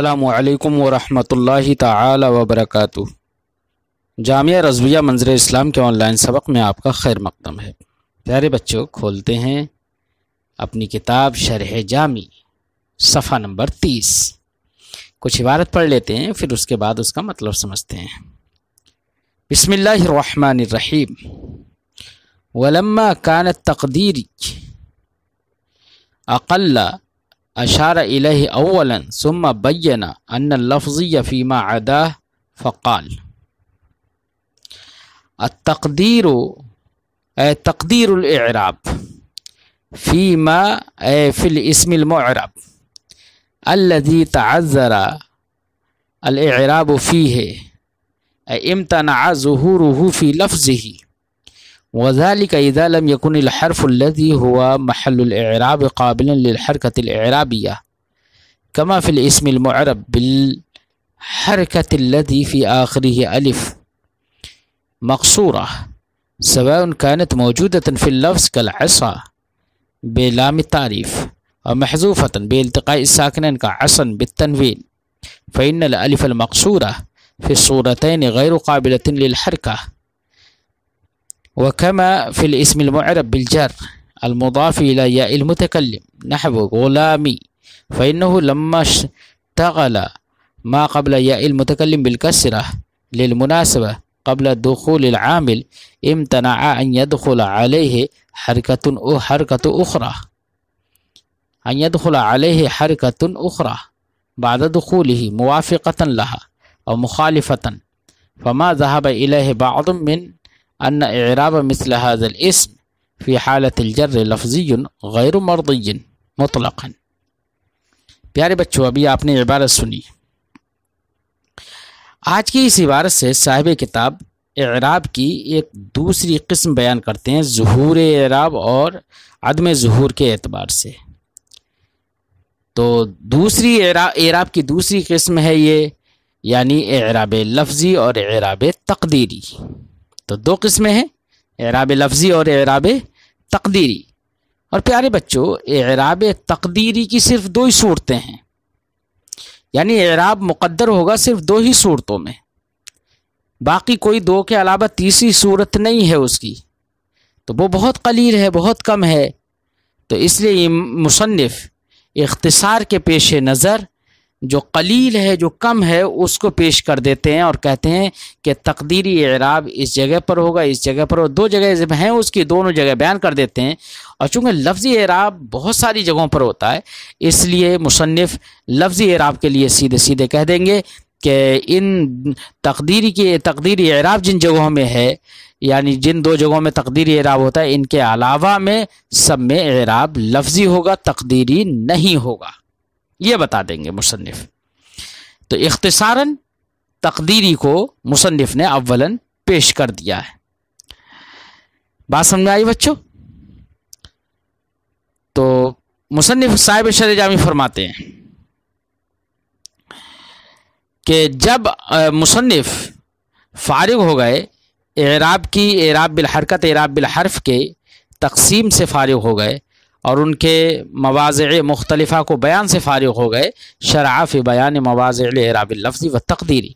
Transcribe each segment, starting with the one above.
अल्लाम वरहमल ताल वबरक जामिया रजविया मंजर इस्लाम के ऑनलाइन सबक में आपका खैर मकदम है प्यारे बच्चों खोलते हैं अपनी किताब शरह जामी सफ़ा नंबर तीस कुछ इबारत पढ़ लेते हैं फिर उसके बाद उसका मतलब समझते हैं बसमीम वलम्मा कान तकदीरी अकल्ला أشار إليه أولا ثم بين أن اللفظية فيما عداه فقال التقدير تقدير الإعراب فيما في الاسم المعرب الذي تعذر الإعراب فيه أي امتنع ظهوره في لفظه وذلك إذا لم يكن الحرف الذي هو محل الإعراب قابلا للحركة الإعرابية كما في الاسم المعرب بالحركة الذي في آخره ألف مقصورة سواء كانت موجودة في اللفظ كالعصا بلام التعريف أو محذوفة بالتقاء الساكنين كعصا بالتنوين فإن الألف المقصورة في الصورتين غير قابلة للحركة وكما في الاسم المعرب بالجر المضاف إلى ياء المتكلم نحو غلامي فإنه لما اشتغل ما قبل ياء المتكلم بالكسرة للمناسبة قبل دخول العامل امتنع أن يدخل عليه حركة أو حركة أخرى أن يدخل عليه حركة أخرى بعد دخوله موافقة لها أو مخالفة فما ذهب إليه بعض من अन إعراب مثل هذا الاسم في حالة الجر لفظي गैर مرضي مطلقا प्यारे बच्चों अभी आपने इबारत सुनी आज की इस इबारत से साहिब किताब एराब की एक दूसरी किस्म बयान करते हैं जहूर एराब और अदम जहूर के एतबार से तो दूसरी एराब की दूसरी किस्म है ये यानी एराब लफ्ज़ी और एराब तकदीरी तो दो किस्में हैं एराब लफ्ज़ी और एराब तकदीरी और प्यारे बच्चों एराब तकदीरी की सिर्फ दो ही सूरतें हैं यानी एराब मुकद्दर होगा सिर्फ दो ही सूरतों में बाकी कोई दो के अलावा तीसरी सूरत नहीं है उसकी तो वो बहुत कलील है बहुत कम है तो इसलिए मुसनफ़ इख्तसार के पेश नज़र जो कलील है जो कम है उसको पेश कर देते हैं और कहते हैं कि तकदीरी एराब इस जगह पर होगा इस जगह पर हो दो जगह हैं उसकी दोनों जगह बयान कर देते हैं और चूँकि लफ्ज़ी एराब बहुत सारी जगहों पर होता है इसलिए मुसनफ़ लफ्ज़ी एराब के लिए सीधे सीधे कह देंगे कि इन तकदीरी के तकदीरी एराब जिन जगहों में है यानी जिन दो जगहों में तकदीरी एराब होता है इनके अलावा में सब में एराब लफ्ज़ी होगा तकदीरी नहीं होगा ये बता देंगे मुसनफ़ तो इख्तसारा तकदीरी को मुसनफ़ ने अव्वलन पेश कर दिया है बात समझ आई बच्चों तो मुसनफ़ साहिब शर जामी फरमाते हैं कि जब मुसनफ़ फारग हो गए एराब की एराब बिलहरकत एराब बिलहरफ के तकसीम से फारिग हो गए और उनके मवाज़ मुख्तलफ़ा को बयान से फारग हो गए शराफ़ बयान मवाज़ एराब लफ्ज़ी व तकदीरी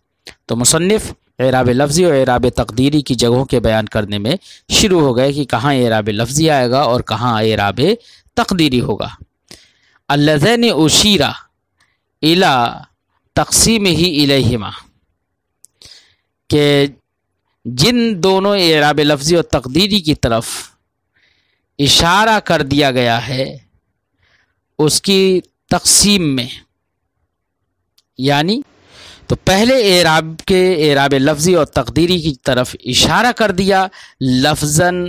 तो मुसनफ़ एराब लफ्ज़ी और एराब तकदीरी की जगहों के बयान करने में शुरू हो गए कि कहाँ एराब लफ्ज़ी आएगा और कहाँ एराब तकदीरी होगा अल्लैन उशीरा इला तकसीम ही इलेमा के जिन दोनों एराब लफ्ज़ी और तकदीरी की तरफ इशारा कर दिया गया है उसकी तकसीम में यानी तो पहले एराब के एराब लफ्ज़ी और तकदीरी की तरफ इशारा कर दिया लफजन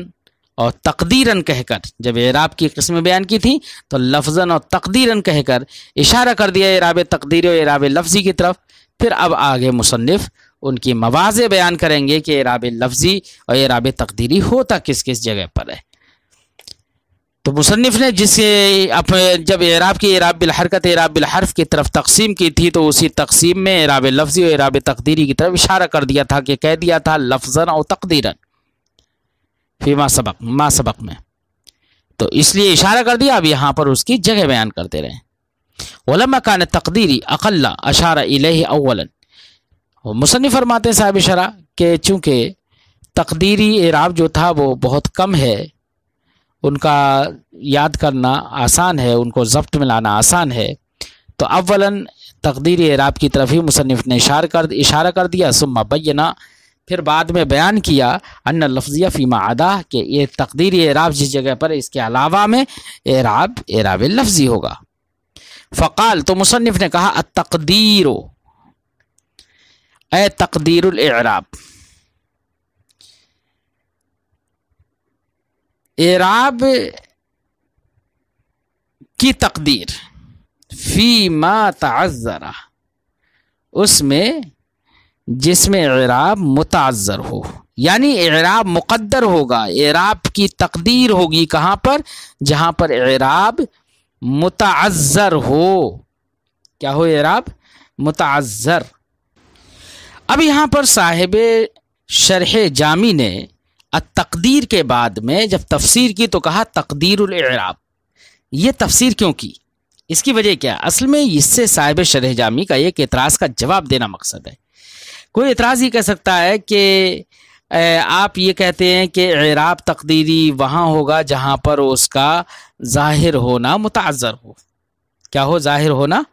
और तकदीरन कहकर जब एराब की किस्म बयान की थी तो लफजन और तकदीरन कहकर इशारा कर दिया एराब तकदीर और एराब लफ्ज़ी की तरफ फिर अब आगे मुसनफ़ उनकी मवाज़े बयान करेंगे कि एराब लफ्ज़ी और एराब तकदीरी होता किस किस जगह पर है तो मुसनफ़ ने जिस अप जब एराब की एराब बिलहरकत एराब बिलहरफ की तरफ तकसीम की थी तो उसी तकसीम में एराब लफ्ज़ी और एराब तकदीरी की तरफ इशारा कर दिया था कि कह दिया था लफजन और तकदीरन फिर माँ सबक माँ सबक में तो इसलिए इशारा कर दिया अब यहाँ पर उसकी जगह बयान करते रहे वलम कान तकदीरी अकल्ला अशारा इले अवलन मुसनफ़ फरमाते साहब इशारा के चूँकि तकदीरी एराब जो था वो बहुत कम है उनका याद करना आसान है उनको जब्त में लाना आसान है तो अवला तकदीर एराब की तरफ ही मुसनफ़ ने इशार कर इशारा कर दिया सुम्मा बना फिर बाद में बयान किया अन लफ्जिया फ़ीमा आदा कि ये तकदीर एराब जिस जगह पर इसके अलावा में एराब एराब लफ्जी होगा फ़काल तो मुसनफ़ ने कहा तकदीर ए तकदीर एराब एराब की तकदीर फ़ी मा तज़रा उसमें जिसमें एराब मुताज़र हो यानी एराब मुकद्दर होगा एराब की तकदीर होगी कहाँ पर जहाँ पर एराब मुताज़र हो क्या हो एराब मुताज़र अब यहाँ पर साहिब शरह जामी ने तकदीर के बाद में जब तफसीर की तो कहा तकदीरब ये तफसीर क्यों की इसकी वजह क्या असल में इससे साहिब शरह जामी का एक एतराज़ का जवाब देना मकसद है कोई एतराज़ ही कह सकता है कि आप ये कहते हैं कि इराब तकदीरी वहाँ होगा जहाँ पर उसका ज़ाहिर होना मुताजर हो क्या हो ज़ाहिर होना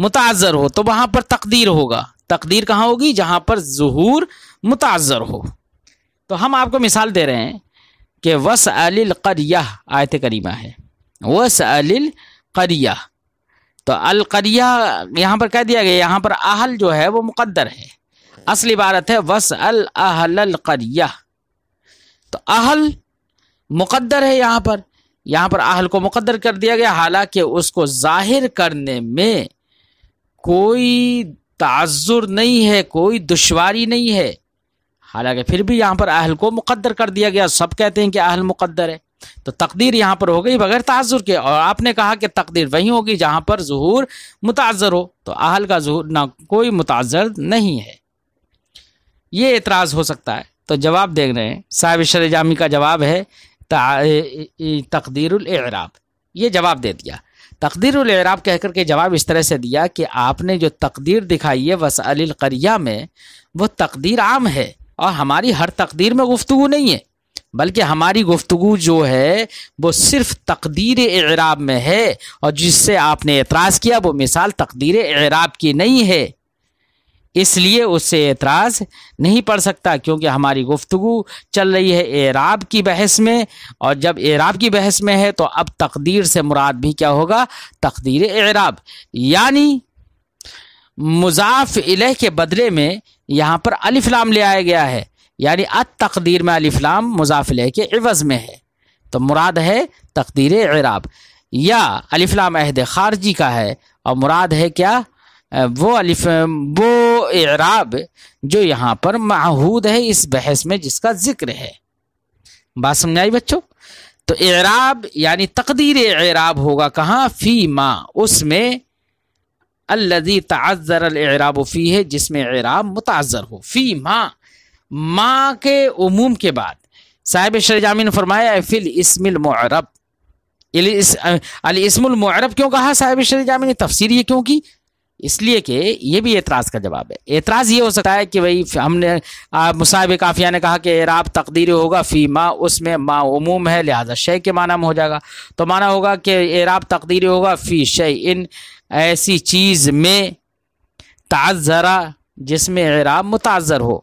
मुताजर हो तो वहाँ पर तकदीर होगा तकदीर कहाँ होगी जहाँ पर जहूर मुताजर हो तो हम आपको मिसाल दे रहे हैं कि वस अलिल करिया आयत करीमा है वस अलिल करिया तो करिया यहाँ पर कह दिया गया यहाँ पर अहल जो है वो मुकद्दर है असली इबारत है वस अल अहल अल करिया तो अहल मुकद्दर है यहाँ पर यहाँ पर अहल को मुकद्दर कर दिया गया हालांकि उसको जाहिर करने में कोई ताजुर नहीं है कोई दुश्वारी नहीं है हालांकि फिर भी यहाँ पर अहल को मुकद्दर कर दिया गया सब कहते हैं कि अहल मुकद्दर है तो तकदीर यहाँ पर हो गई बगैर ताजुर के और आपने कहा कि तकदीर वहीं होगी जहाँ पर जहूर मुताजर हो तो अहल का जहूर ना कोई मुताजर नहीं है ये एतराज़ हो सकता है तो जवाब देख रहे हैं साहब शर जामी का जवाब है तकदीरब ये जवाब दे दिया तकदीरब कह कर के जवाब इस तरह से दिया कि आपने जो तकदीर दिखाई है वसअल करिया में वो तकदीर आम है और हमारी हर तकदीर में गुफ्तु नहीं है बल्कि हमारी गुफ्तु जो है वो सिर्फ तकदीर एराब में है और जिससे आपने एतराज़ किया वो मिसाल तकदीर एराब की नहीं है इसलिए उससे एतराज़ नहीं पड़ सकता क्योंकि हमारी गुफ्तु चल रही है एराब की बहस में और जब एराब की बहस में है तो अब तकदीर से मुराद भी क्या होगा तकदीर एराब यानी मुजाफ इलह के बदले में यहाँ पर अलिफ्लाम ले आया गया है यानी अत तकदीर में अलिफ्लाम मुजाफ इलह के एवज़ में है तो मुराद है तकदीर इराब या अलिफ्लाम अहद खारजी का है और मुराद है क्या वो अलिफ वो इराब जो यहाँ पर महूद है इस बहस में जिसका ज़िक्र है बात समझ आई बच्चों तो एराब यानी तकदीर एराब होगा कहाँ फी माँ उसमें अल्लजी तज़र अराबफ़ी है जिसमें एराब मुताज़र हो फ़ी माँ माँ के उमूम के बाद साहिब जामी ने फरमाया फ़िल इसमिलमरब इसमुलमरब क्यों कहा साहिब जामी ने तफसीर ये क्यों की इसलिए कि ये भी एतराज़ का जवाब है एतराज़ ये हो सकता है कि भाई हमने मुसाहब काफिया ने कहा कि एराब तकदीर होगा फ़ी माँ उसमें माँ उमूम है लिहाजा शे के माना में हो जाएगा तो माना होगा कि एराब तकदीर होगा फ़ी शे इन ऐसी चीज़ में ताज़रा जिसमें एराब मुताज़र हो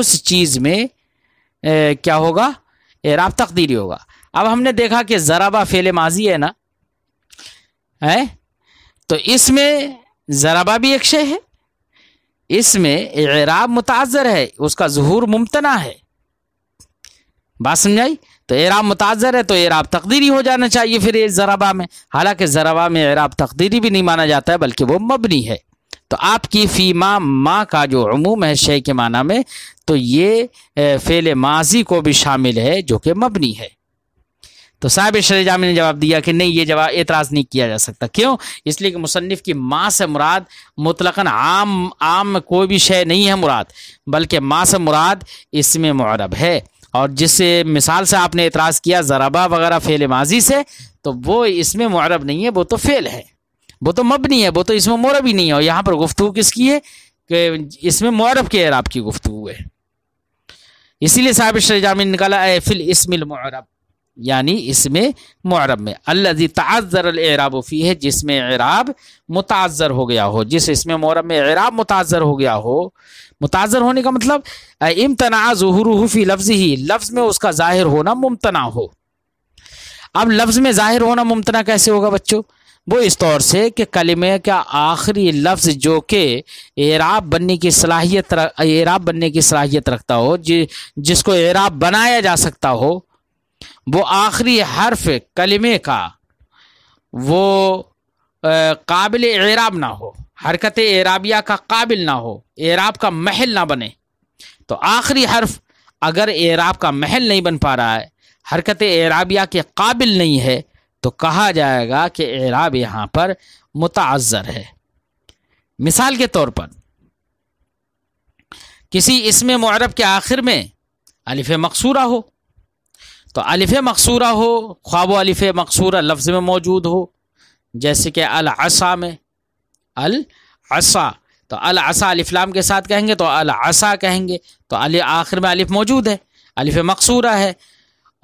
उस चीज़ में ए, क्या होगा एराब तकदीरी होगा अब हमने देखा कि ज़राबा फेले माजी है ना है तो इसमें ज़राबा भी एक शे है इसमें एराब मुताजर है उसका जहूर मुमतना है बात समझाई तो एराब मुताजर है तो एराब तकदीरी हो जाना चाहिए फिर ज़राबा में हालांकि ज़राबा में एराब तकदीरी भी नहीं माना जाता है बल्कि वो मबनी है तो आपकी फ़ी माँ माँ का जो अमूम है शे के माना में तो ये फ़ेल माजी को भी शामिल है जो कि मबनी है तो साहब शरीजामी ने जवाब दिया कि नहीं ये जवाब एतराज़ नहीं किया जा सकता क्यों इसलिए कि मुसनफ़ की माँ से मुराद मुतलकन आम आम कोई भी शय नहीं है मुराद बल्कि माँ से मुराद इसमें मरब है और जिससे मिसाल से आपने एतराज़ किया ज़राबा वगैरह फ़ेल माजी से तो वो इसमें मरब नहीं है वो तो फ़ेल है वो तो मबनी है वो तो इसमें मौरब ही नहीं है और यहाँ पर गुफ्तु किसकी है कि इसमें मौरब के आपकी की गुफ्तु है इसीलिए साहब जाम निकाला फिल इसमिल मौरब यानी इसमें मुहरब में अल्लाजी तज़र है जिसमें एराब मुताज़र हो गया हो जिस इसमें मरब में एराब मुताज़र हो गया हो मुताज़र होने का मतलब इमतना ज़हूरूफ़ी लफ्ज़ ही लफ्ज़ में उसका ज़ाहिर होना मुमतना हो अब लफ्ज़ में ज़ाहिर होना मुमतना कैसे होगा बच्चों वो इस तौर से कि कलमे का आखिरी लफ्ज़ जो कि एराब बनने की सलाहियत एराब बनने की सलाहियत रखता हो जि, जिसको एराब बनाया जा सकता हो वो आखिरी हर्फ कलमे का वो काबिल एराब ना हो हरकत एराबिया का काबिल ना हो एराब का महल ना बने तो आखिरी हर्फ अगर एराब का महल नहीं बन पा रहा है हरकत एराबिया के काबिल नहीं है तो कहा जाएगा कि एराब यहाँ पर मुताजर है मिसाल के तौर पर किसी इसमें मरब के आखिर में अलिफ मकसूरा हो तो अलिफ़ मकसूरा हो ख्वाब अलिफ़ मकसूरा लफ्ज़ में मौजूद हो जैसे कि अलसा में अलसा तो अलसा अलिफ्लाम के साथ कहेंगे तो अलसा कहेंगे तो अली आखिर में अलिफ मौजूद है अलिफ मकसूरा है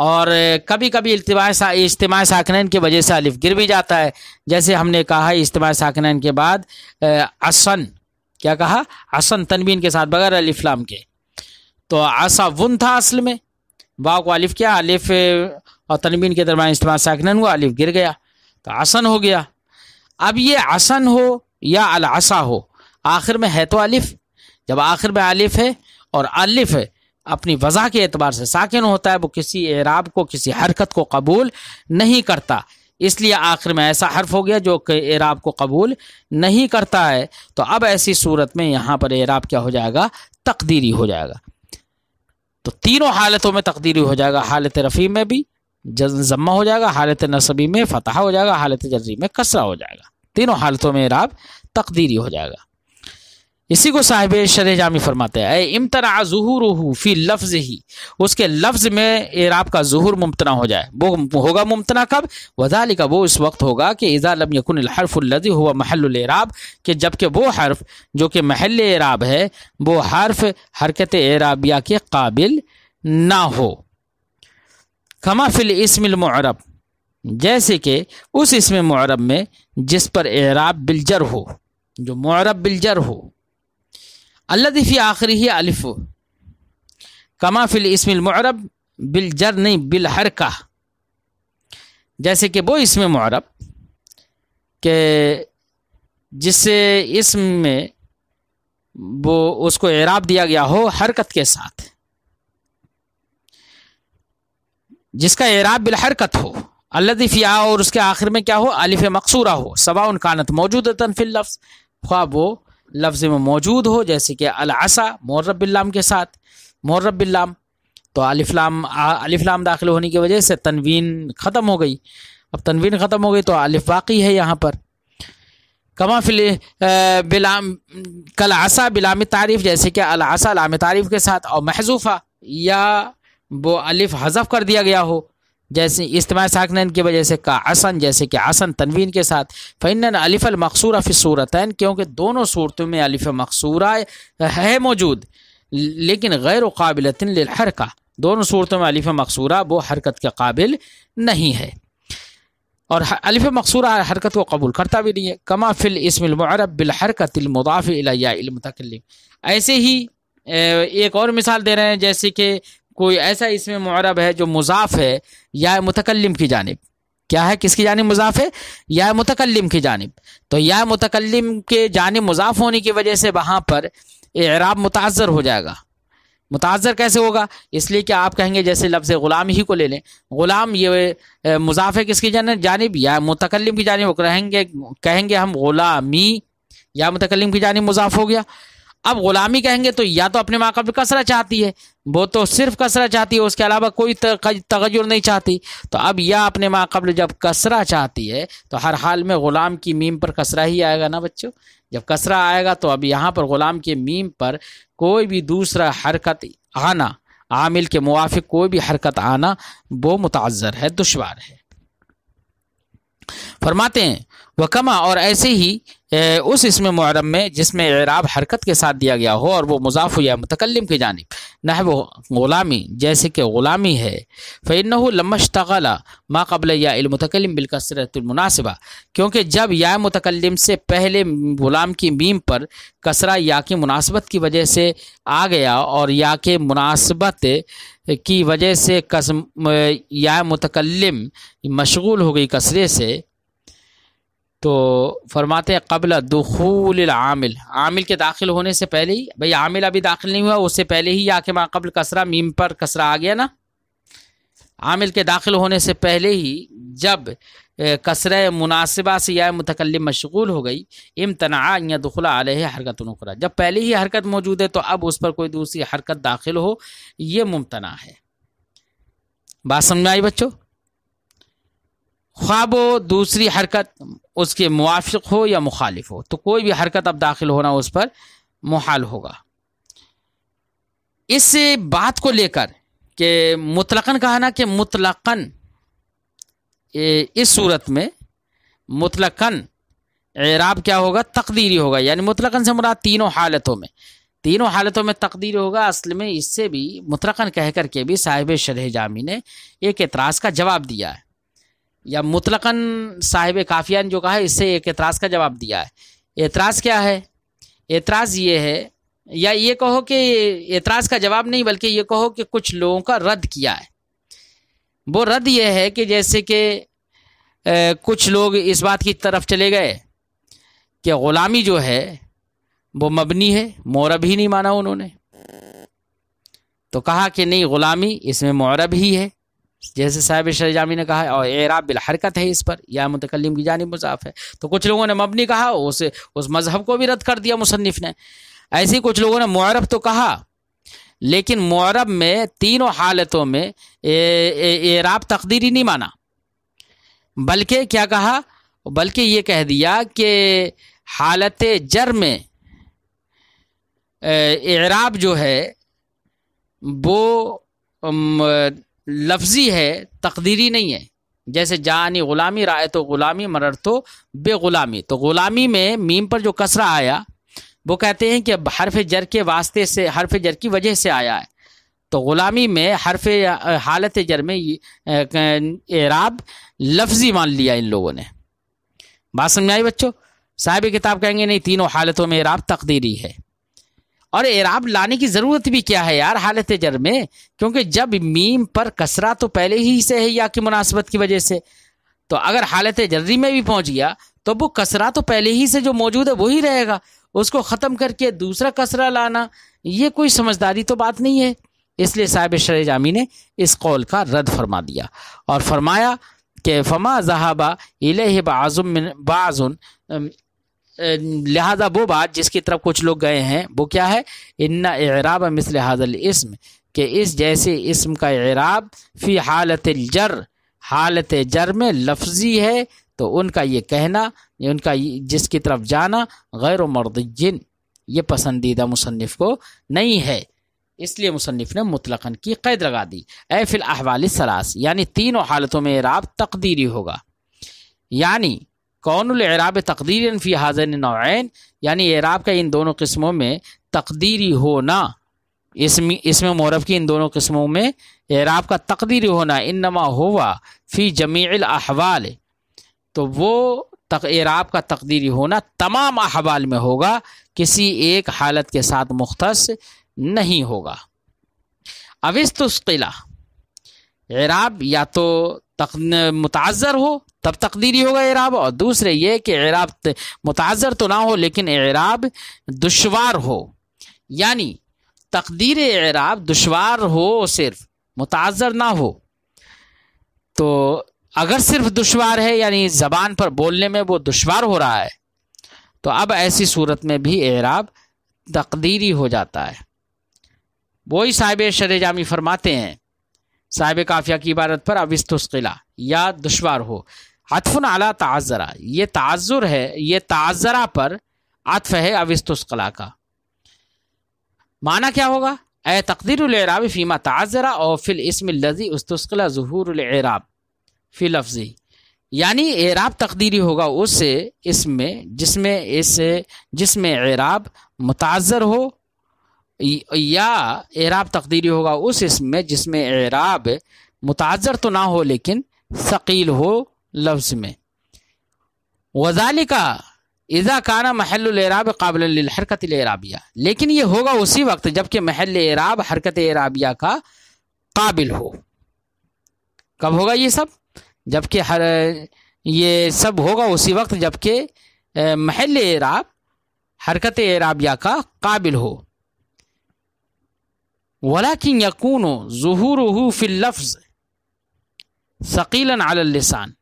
और कभी कभी इज्तम सा, इज्तम साकनैन की वजह से अलिफ गिर भी जाता है जैसे हमने कहा इज्तम साकनैन के बाद असन क्या कहा असन तनबीन के साथ बगैर अलिफ्लाम के तो आसा वन था असल में बा को अलिफ क्या अलिफ और तनबीन के दरमियान इस्तेमाल साकिन हुआ अलिफ गिर गया तो आसन हो गया अब ये आसन हो या असा हो आखिर में है तो अलिफ जब आखिर में अलिफ है और अलिफ है अपनी वजह के एतबार से साकिन होता है वो किसी एराब को किसी हरकत को कबूल नहीं करता इसलिए आखिर में ऐसा हर्फ हो गया जो कि एराब को कबूल नहीं करता है तो अब ऐसी सूरत में यहाँ पर एराब क्या हो जाएगा तकदीरी हो जाएगा तो तीनों हालतों में तकदीरी हो जाएगा हालत रफ़ी में भी जम्मा हो जाएगा हालत नसबी में फतह हो जाएगा हालत जर्री में कसरा हो जाएगा तीनों हालतों में इराब तकदीरी हो जाएगा इसी को साहिब शर जामी फरमाते हैं इमतना जहूर फ़ी लफ्ज़ ही उसके लफ्ज़ में एराब का जहूर मुमतना हो जाए वो होगा मुमतना कब वजाली का वो इस वक्त होगा कि इज़ा लम यकुन हरफ़ुल्लि हुआ महलराब कि जबकि वो हर्फ जो कि महल एराब है वो हर्फ हरकत एराबिया के काबिल ना हो खमा फिल इसमिलमरब जैसे कि उस इसम मरब में जिस पर एराब बिलजर हो जो मरब बिलजर हो अल्लाफ़ी आखिरी ही अलिफ़ कमा फिल मरब बिल जर नहीं बिल हर का जैसे कि वो इसम मरब के जिससे इसम में वो उसको एराब दिया गया हो हरकत के साथ जिसका एराब बिल हरकत हो आ और उसके आखिर में क्या हो अलिफ मकसूरा हो सवा उनकानत मौजूद तनफिल लफ्स ख्वाब वो लफ्ज़ में मौजूद हो जैसे कि अलासा मौरबिल्लाम के साथ मौरबिल्लाम तो अलिफ्लाम अलिफ्लाम दाखिल होने की वजह से तनवीन ख़त्म हो गई अब तनवीन ख़त्म हो गई तो आलिफ बाकी है यहाँ पर कमा फिल बिलाम कल आसा बिलाम तारीफ़ जैसे कि अलासा लाम तारीफ़ के साथ और महजूफ़ा या वो अलिफ हज़फ कर दिया गया हो जैसे इस्तेमाल साकनैन की वजह से का असन जैसे कि आसन तनवीन के साथ फ़ैन अलिफ़ल मकसूर फ़िर सूरतन क्योंकि दोनों सूरतों में अलिफ़ मकसूर है मौजूद लेकिन गैर काबिलतिन हरका दोनों सूरतों में अलिफ़ मकसूरा वो हरकत के काबिल नहीं है और अलिफ मकसूर हरकत को कबूल करता भी नहीं है कमा फिल इसमरब बिलहरकतमदाफ़ इलामतकलम ऐसे ही एक और मिसाल दे रहे हैं जैसे कि कोई ऐसा इसमें मरब है जो मुजाफ है या मुतकलम की जानब क्या है किसकी जानब मुजाफ है या मुतकलम की जानब तो या मुतकलम के जानब मुजाफ होने की वजह से वहाँ पर एराब मुताजर हो जाएगा मुताजर कैसे होगा इसलिए कि आप कहेंगे जैसे लफ्ज़ ग़ुलाम ही को ले लें ग़ुलाम ये मुजाफ है किसकी जान जानब या मुतकलम की जानब कहेंगे कहेंगे हम ग़ुलामी या मुतकलम की जानब मुजाफ हो गया अब ग़ुलामी कहेंगे तो या तो अपने माँ कबल कसरा चाहती है वो तो सिर्फ कसरा चाहती है उसके अलावा कोई तगजुर नहीं चाहती तो अब या अपने माँ कबल जब कसरा चाहती है तो हर हाल में ग़ुलाम की मीम पर कसरा ही आएगा ना बच्चों जब कसरा आएगा तो अब यहाँ पर ग़ुलाम के मीम पर कोई भी दूसरा हरकत आना आमिल के मुआफ़ कोई भी हरकत आना वो मुताजर है दुशवार है फरमाते हैं वकमा और ऐसे ही उस इसमें मुहरम में जिसमें एराब हरकत के साथ दिया गया हो और वो मुजाफ़ या मतकलम की जानब वो ग़ुलामी जैसे कि ग़ुलामी है फ़ैन लमशतला माँ कबल या मतकलम बिलकसरतमनासिबा क्योंकि जब या मतकलम से पहले ग़ुलाम की मीम पर कसरा या की मुनासबत की वजह से आ गया और या के मुनासबत की वजह से कसम या मतकलम मशगूल हो गई कसरे से तो फरमाते कबल दखूल आमिल आमिल के दाखिल होने से पहले ही भाई आमिल अभी दाखिल नहीं हुआ उससे पहले ही आके माँ माकबल कसरा मीम पर कसरा आ गया ना आमिल के दाखिल होने से पहले ही जब कसर मुनासिबा से या मुतकल मशगूल हो गई इमतना या दखला है हरकत नकरा जब पहले ही हरकत मौजूद है तो अब उस पर कोई दूसरी हरकत दाखिल हो ये मुमतना है बात समझ में आई बच्चों ख्वाब हो दूसरी हरकत उसके मुआफ़ हो या मुखालिफ हो तो कोई भी हरकत अब दाखिल होना उस पर मुहाल होगा इस बात को लेकर के मुतलकन कहा ना कि मुतलकन इस सूरत में मुतलकन एराब क्या होगा तकदीरी होगा यानी मुतलकन से मुराद तीनों हालतों में तीनों हालतों में तकदीर होगा असल में इससे भी मुतलकन कह के भी साहिब शरह जामी ने एक एतराज़ का जवाब दिया है या मुतलकन साहिब काफिया ने जो कहा इससे एक एतराज़ का जवाब दिया है एतराज़ क्या है एतराज़ ये है या ये कहो कि एतराज़ का जवाब नहीं बल्कि ये कहो कि कुछ लोगों का रद्द किया है वो रद्द ये है कि जैसे कि कुछ लोग इस बात की तरफ चले गए कि ग़ुलामी जो है वो मबनी है मौरब ही नहीं माना उन्होंने तो कहा कि नहीं ग़ुलामी इसमें मौरब ही है जैसे साहिब शाहजामी ने कहा और एराब बिल हरकत है इस पर या मुतकलम की जानब मुजाफ है तो कुछ लोगों ने मबनी कहा उस उस मज़हब को भी रद्द कर दिया मुसनफ़ ने ऐसे कुछ लोगों ने मौरब तो कहा लेकिन मौरब में तीनों हालतों में एराब तकदीरी नहीं माना बल्कि क्या कहा बल्कि ये कह दिया कि हालत जर में एराब जो है वो लफ्जी है तकदीरी नहीं है जैसे जानी ग़ुलामी राय तो ग़ुलामी मरर तो बेग़ुलामी तो ग़ुलामी में मीम पर जो कसरा आया वो कहते हैं कि हरफ जर के वास्ते से हरफ जर की वजह से आया है तो ग़ुलामी में हरफ हालत जर में एराब लफ्जी मान लिया इन लोगों ने बात समझ आई बच्चों साहिब किताब कहेंगे नहीं तीनों हालतों में एराब तकदीरी है और एराब लाने की ज़रूरत भी क्या है यार हालत जर में क्योंकि जब मीम पर कसरा तो पहले ही से है या की मुनासबत की वजह से तो अगर हालत जर्री में भी पहुंच गया तो वो कसरा तो पहले ही से जो मौजूद है वही रहेगा उसको ख़त्म करके दूसरा कसरा लाना ये कोई समझदारी तो बात नहीं है इसलिए साहिब शर जामी ने इस कौल का रद्द फरमा दिया और फरमाया कि फमा जहाबा इले बाजुन लिहाजा वो बात जिसकी तरफ कुछ लोग गए हैं वो क्या है इन्ना एराब मिसल हाजल इसम इस जैसे इसम का एराब फ़ी हालत जर हालत जर में लफजी है तो उनका ये कहना उनका जिसकी तरफ जाना गैर मर्दिन ये पसंदीदा मुसनफ़ को नहीं है इसलिए मुसनफ़ ने मुतलकन की कैद लगा दी ए फिल अहवाल सलास यानी तीनों हालतों में एराब तकदीरी होगा यानी कौनराब तकदीर फ़ी हाजन नौन यानी एराब का इन दोनों किस्मों में तकदीरी होना इसमें इसमें मौरब की इन दोनों किस्मों में एराब का तकदीरी होना इनमा हुआ फ़ी जमील अहवाल तो वो तक एराब का तकदीरी होना तमाम अहवाल में होगा किसी एक हालत के साथ मुख्त नहीं होगा अविस्तुस्किला एराब या तो तक मुताज़र हो तब तकदीरी होगा एराब और दूसरे ये कि एराब मुताजर तो ना हो लेकिन एराब दुशवार हो यानी तकदीर एराब दुशवार हो सिर्फ मुताजर ना हो तो अगर सिर्फ दुशवार है यानी ज़बान पर बोलने में वो दुशवार हो रहा है तो अब ऐसी सूरत में भी एराब तकदीरी हो जाता है वही साहिब शर जामी फरमाते हैं साहिब काफिया की इबारत पर अविस्तुस्किला या दुशवार हो हतफ़न अला ताज़रा ये ताज़ुर है ये ताज़रा पर अतफ है अविस्तुस्कला का माना क्या होगा ए तकदीरब फ़ीमा ताज़रा और फिल इसम लजी उस्तुस्कला ज़हूरब फ़ी लफ्ज़ी यानी एराब तकदीरी होगा उस इसमें जिसमें इस जिसमें एराब मुताज़र हो या एराब तकदीरी होगा उस इसमें जिसमें एराब मुताज़र तो ना हो लेकिन शकील हो लफ्ज़ में वजालिका इज़ा काना महल एराब काबिल हरकत एराबिया लेकिन यह होगा उसी वक्त जबकि महल एराब हरकत एराबिया का काबिल हो कब होगा ये सब जबकि हर ये सब होगा उसी वक्त जबकि महल एराब हरकत एराबिया का काबिल हो कि यकून जहूर फिल लफ्ज़ शकीला आलसान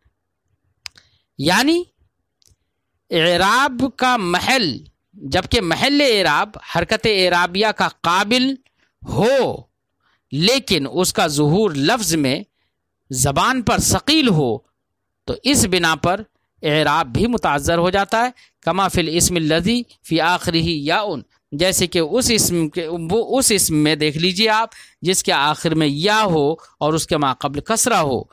यानी एराब का महल जबकि महल एराब हरकत एराबिया का काबिल हो लेकिन उसका जहूर लफ्ज़ में ज़बान पर शकील हो तो इस बिना पर एराब भी मुताजर हो जाता है कमा फिल इसम लजी फ़ी आखिरी या उन जैसे कि उस इसम के वो उस इसम में देख लीजिए आप जिसके आखिर में या हो और उसके माकबल कसरा हो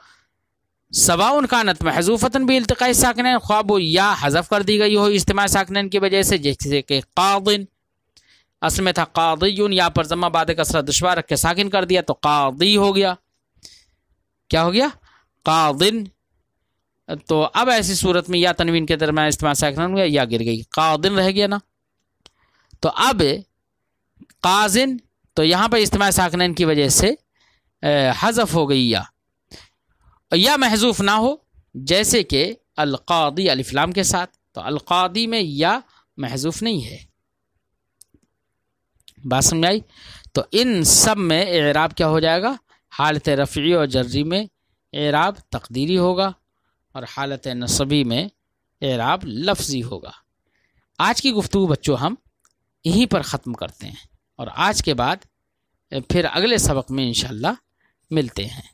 सवा उनका नत महजूफ़ता भी अल्तकाई साकिन ख्वाब या हजफ कर दी गई हो इज्तम साकिन की वजह से जैसे कि कादिन असल में था कादियुन या पर जमा बाद कसरा दुशवा रख के साकिन कर दिया तो कादी हो गया क्या हो गया कादिन तो अब ऐसी सूरत में या तनवीन के दरम्यान इस्तेमाल साकिन गया या गिर गई कादिन रह गया ना तो अब काजिन तो यहाँ पर इस्तेमाल साकिन की वजह से हज़फ हो गई या या महजूफ ना हो जैसे कि अलकादी अलफ्लाम के साथ तो अलकादी में या महजूफ नहीं है बात समझ आई तो इन सब में एराब क्या हो जाएगा हालत रफ़ी और जर्री में एराब तकदीरी होगा और हालत नसबी में एराब लफ्ज़ी होगा आज की गुफ्तु बच्चों हम यहीं पर ख़त्म करते हैं और आज के बाद फिर अगले सबक में इन मिलते हैं